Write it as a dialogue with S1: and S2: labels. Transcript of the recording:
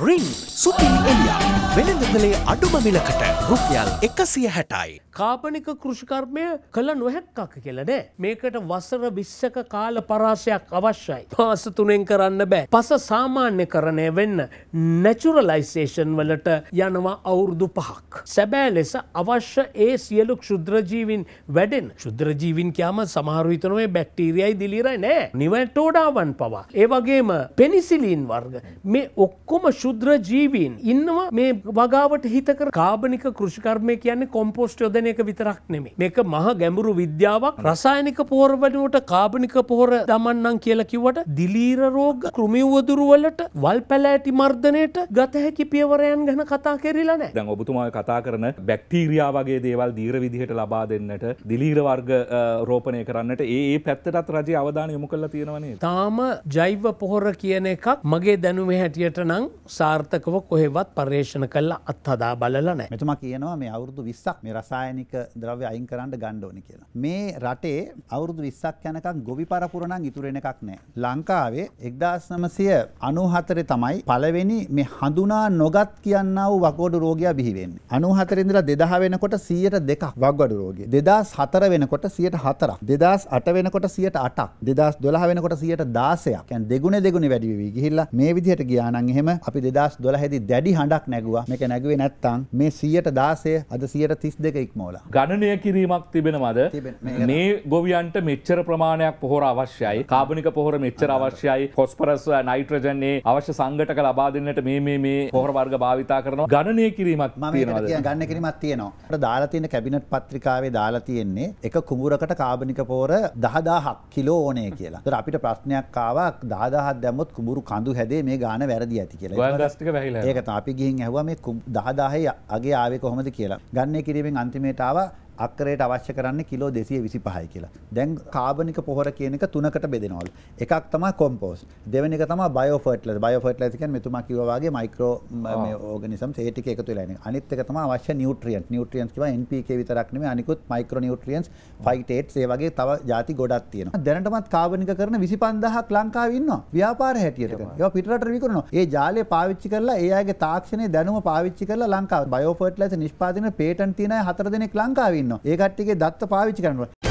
S1: රින් සුපිරි එලියක් වෙළඳගලේ අඩුම මිලකට රුපියල් එකසිය හැටයි. කාපනික කෘෂිකර්මය කළ නොහැක්කක් කියලනෑ. මේකට වසර විශ්සක කාල පරාසයක් අවශ්‍යයි. පාස තුනෙන් කරන්න බෑ. පස සාමාන්‍ය කරණය වෙන්න නැචුරලයිසේෂන් වලට යනවා අවුරුදු පහක්. සැබෑ ලෙස අවශ්‍ය ඒ සියලු ක්ෂුද්‍රජීවින් වැඩෙන් ශුද්‍රජීවින් කියම සමහරවිතනවේ බැක්ටීරියයි දිලිරයි නෑ නිවටෝඩාවන් පවා. ඒවගේම පෙනිසිලීන් වර්ග මේ ඔක්කොම ශුද්‍ර ජීවීන් ඉන්නවා මේ වගාවට හිතකර කාබනික කෘෂිකර්මය කියන්නේ කොම්පෝස්ට යොදන එක විතරක් නෙමේ මේක මහ ගැඹුරු විද්‍යාවක් රසායනික පොහොර වනුවට කාබනික පොහොර දමන්නම් කියලා කිව්වට දිලීර රෝග කෘමිවදුරුවලට වල් පැලෑටි මර්ධනයට ගත හැකි පියවරයන් ගැන කතා කෙරලා නෑ
S2: දැන් ඔබතුමා කතා කරන බැක්ටීරියා වගේ දේවල් දීර විදිහට ලබා දෙන්නට දිලීර වර්ග රෝපණය කරන්නට ඒ පැත්තටත් රජය අවධානය යොමු කරලා තියෙනවනේ
S1: තාම ජෛව පොහොර කියන එකක් මගේ දැනුමේ හැටියට නම් සාර්ථකව කොහෙවත් පර්යේෂණ කල්ලා අත්හදා බලලන මෙතුම කියනවා මේ අවුරුදු විස්සක් මේ රසායනික
S3: ද්‍රව්‍ය අයින් කරන්න ගණ්ඩෝනි කියලා. මේ රටේ අවුරුදු විස්සක් යනකක් ගොවි පරපුරණං ඉතුරෙන එකක් නෑ. ලංකාවේ එක්දාස්නමසය අනුහතරේ තමයි පලවෙනි මේ හඳුනා නොගත් කියන්න වූ වකෝඩ රෝගයා බිහිවෙන්න. අනුහතරෙන්දලා දෙදහ වෙනකොට සියයට දෙකක් වක්ගඩු රෝගේ. දෙදස් හතර වෙනකොට සියට හතරක්. දෙදස් අට වෙනකොට සියට අටක්. දෙදස් දොලා වෙනකොට සියට දාසයක් ඇන් දෙගුණ දෙගුණ වැඩිවී ගිහිල්ලා මේ විදිහට ගියානන් එහෙම අපි අපි 2012 දී දැඩි හඬක් නැගුවා. මේක නැගුවේ නැත්තම් මේ 116 අද 132 ඉක්මවලා.
S2: ගණනය කිරීමක් තිබෙනවද? මේ ගොවියන්ට මෙච්චර ප්‍රමාණයක් පොහොර අවශ්‍යයි. කාබනික පොහොර මෙච්චර අවශ්‍යයි. ෆොස්ෆරස් නයිට්‍රජන් ඒ අවශ්‍ය සංඝටක ලබා දෙන්නට මේ මේ මේ පොහොර වර්ග භාවිතා කරනවා. ගණනය කිරීමක් තියෙනවද? ගණන කිරීමක් තියෙනවා. අපිට දාලා තියෙන
S3: කැබිනට් පත්‍රිකාවේ දාලා තියෙන්නේ එක කුඹුරකට කාබනික පොහොර 10000ක් කිලෝ ඕනේ කියලා. ඒතර අපිට ප්‍රශ්නයක් ආවා 10000ක් දැම්මොත් කුඹුරු කඳු හැදේ මේ ගාන වැරදි ඇති කියලා. දස්ටික වැහිලා ඒක අපි ගිහින් ඇහුවා මේ 10000 අගේ ආවේ කොහොමද කියලා. ගන්නේ කිරීමෙන් අන්තිමේට ආවා අක්කරයට අවශ්‍ය කරන්නේ කිලෝ 225යි කියලා. දැන් කාබනික පොහොර කියන එක තුනකට බෙදෙනවලු. එකක් තමයි කොම්පෝස්ට්. දෙවෙනි එක තමයි බයෝ ෆර්ටිලයිසර්. බයෝ ෆර්ටිලයිසර් කියන්නේ මෙතුමා කිව්වා වගේ මයික්‍රෝ මේ ඕගනිසම්ස් ඒ ටික එකතු වෙලා එන එක. අනිත් එක තමයි අවශ්‍ය නියුට්‍රියන්ට්. නියුට්‍රියන්ට්ස් කියවා NPK විතරක් නෙමෙයි අනිකුත් මයික්‍රෝ නියුට්‍රියන්ට්ස්, ෆයිටේට්ස් ඒ වගේ තව ಜಾති ගොඩක් තියෙනවා. දැනටමත් කාබනික කරන 25000ක් ලංකාවේ ඉන්නවා. ව්‍යාපාර හැටියට කරන. ඒවා පිටරටට විකුණනවා. ඒ ජාලය පාවිච්චි කරලා ඒ අයගේ තාක්ෂණයේ දැනුම පාවිච්චි කරලා ලංකාව බයෝ ෆර්ටිලයිසර් නිෂ්පාදනයේ පේටන්ට් තියෙන අය හතර දෙනෙක් ලංකාවේ ඉන්නවා. ඒ කට්ටියගේ දත්ත පාවිච්චි කරනවා.